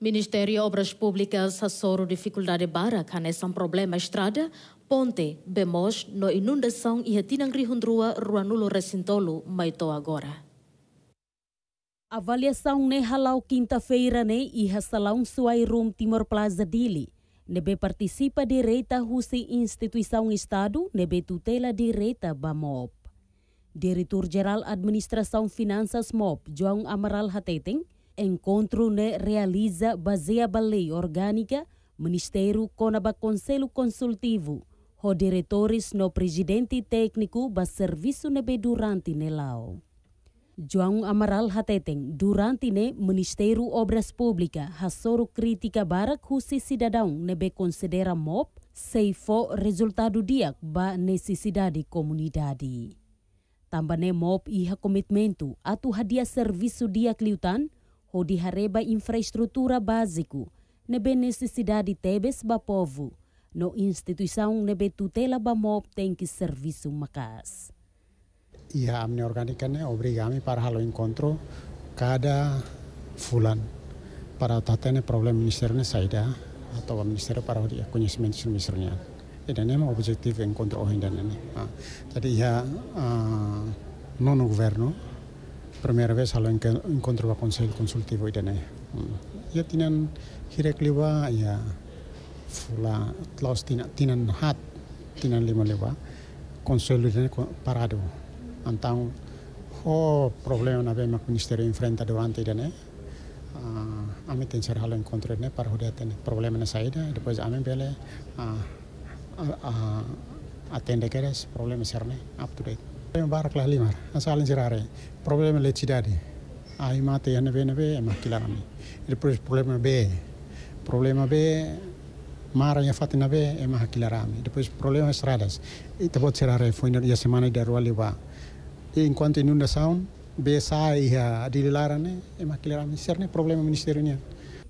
Ministério de Obras Públicas assessora dificuldade para caneção problema estrada, ponte, bemos, no inundação e retinangri rua ruanulo recintolo, maito agora. Avaliação ne halau quinta-feira ne e hasalão suai rum Timor Plaza Dili. Nebe participa direita husi instituição Estado, nebe tutela direita BAMOP. Diretor-Geral Administração Finanças MOP, João Amaral Hateteng, encontro ne realiza baseia a lei orgânica, Ministério conaba Conselho Consultivo, o diretores no presidente técnico ba serviço nebe durante nelao. João Amaral Hateteng, durante ne Ministério Obras Públicas, hasoro crítica barak husi cidadão nebe considera MOP, seifo resultado diak ba necessidade comunidade. Tambane MOP iha komitmentu atu hadiah serviço diak liutan, hodi hareba infraestrutura básico, nebe necessidade tebes ba povo, no instituição nebe tutela ba mob tem que serviço Ia E amne orgânica obriga para halo encontro cada fulan para tatene problem ministerne saida atau minister para hodi conhecimento ministério Ini memang objektif encontro ainda ini. Ah, jadi ya uh, ah, non governo Primera vez al encuentro con el consultivo Irene. Mm. Ya tienen lewa, ya fula tlaus tienen hat tienen lima lewa consuelo Irene parado. Antang ho problema na bema ministerio enfrenta durante Irene. Ami tenser halo encuentro Irene e para joder tener problema na saída. Depois ami bele atende que eres problema serne up to date. baraklah lima ah. asalin sirare problem le cidadi eletricidade. Aí mata be na be ma kilami il problema B. problema B. Mar e a fatina B e ma kilarami depois problema estradas e te pode sirare foi na semana de rua leva enquanto inundação be sai a dilarane e ma kilarami serne problema ministerial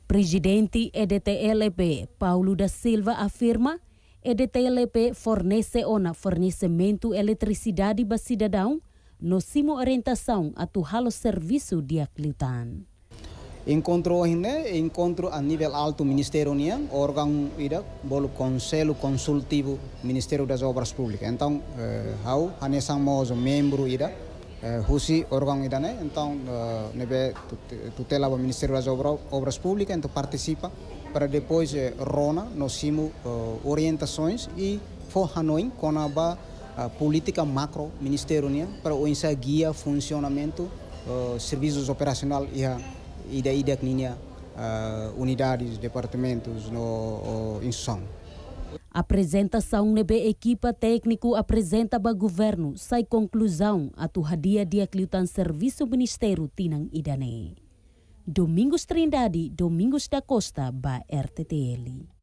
Presidente EDTLB, Paulo da Silva afirma EDTLP fornece ona fornecimento eletricidade para cidadão no simo orientação a turralo serviço de aclitan. Encontro né, encontro a nível alto Ministério União, órgão ira, bolo conselho consultivo Ministério das Obras Públicas. Então, eh, hau, hanesang mozo membro Rusi eh, husi órgão ida, né? Então, eh, nebe tutela o Ministério das Obras Públicas, então participa para depois eh, Rona, nós temos uh, eh, orientações e foi Hanoi com a, a política macro ministério né, para o guia funcionamento uh, serviços operacional e a e da IDEC linha uh, unidades departamentos no uh, instituição. Apresentação nebe né, equipa técnico apresenta ba governo sai conclusão a turradia dia cliutan serviço ministério tinang idane. Domingus Trindade, Domingus da Costa, ba RTTL.